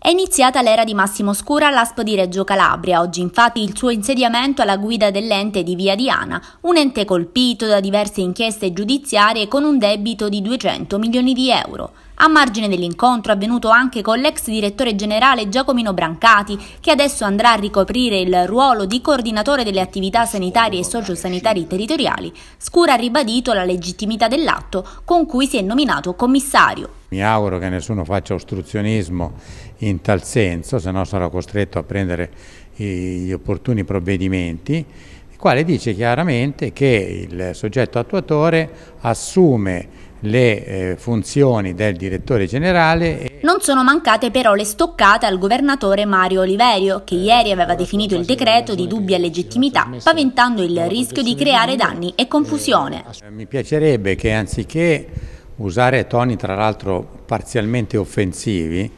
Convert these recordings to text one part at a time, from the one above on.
È iniziata l'era di Massimo Scura all'ASP di Reggio Calabria, oggi infatti il suo insediamento alla guida dell'ente di Via Diana, un ente colpito da diverse inchieste giudiziarie con un debito di 200 milioni di euro. A margine dell'incontro avvenuto anche con l'ex direttore generale Giacomino Brancati, che adesso andrà a ricoprire il ruolo di coordinatore delle attività sanitarie e sociosanitarie territoriali, Scura ha ribadito la legittimità dell'atto con cui si è nominato commissario. Mi auguro che nessuno faccia ostruzionismo in tal senso, se no sarà costretto a prendere gli opportuni provvedimenti, il quale dice chiaramente che il soggetto attuatore assume le eh, funzioni del direttore generale. Non sono mancate però le stoccate al governatore Mario Oliverio, che eh, ieri aveva eh, definito il decreto di dubbia legittimità, paventando il rischio di creare danni e confusione. Mi piacerebbe che anziché usare toni tra l'altro parzialmente offensivi,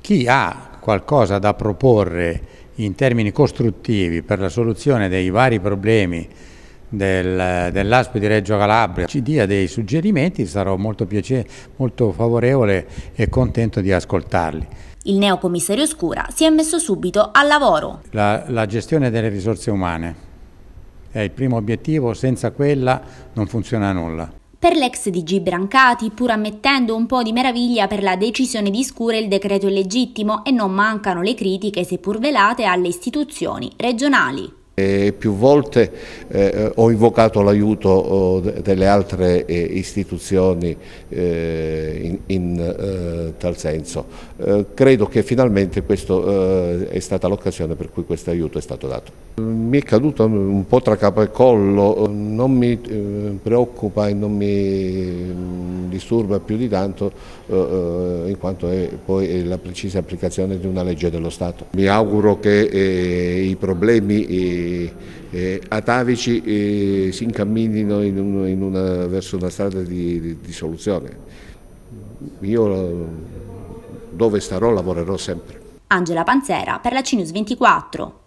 chi ha qualcosa da proporre in termini costruttivi per la soluzione dei vari problemi del, dell'ASP di Reggio Calabria ci dia dei suggerimenti sarò molto, piacere, molto favorevole e contento di ascoltarli. Il neocommissario Scura si è messo subito al lavoro. La, la gestione delle risorse umane è il primo obiettivo, senza quella non funziona nulla. Per l'ex DG Brancati, pur ammettendo un po' di meraviglia per la decisione di Scura, il decreto è legittimo e non mancano le critiche, seppur velate, alle istituzioni regionali. E più volte eh, ho invocato l'aiuto oh, delle altre eh, istituzioni eh, in, in eh, tal senso. Eh, credo che finalmente questa eh, è stata l'occasione per cui questo aiuto è stato dato. Mi è caduto un po' tra capo e collo, non mi preoccupa e non mi disturba più di tanto eh, eh, in quanto è poi la precisa applicazione di una legge dello Stato. Mi auguro che eh, i problemi atavici si incamminino in una, in una, verso una strada di, di, di soluzione. Io dove starò lavorerò sempre. Angela Panzera per la Cinius 24.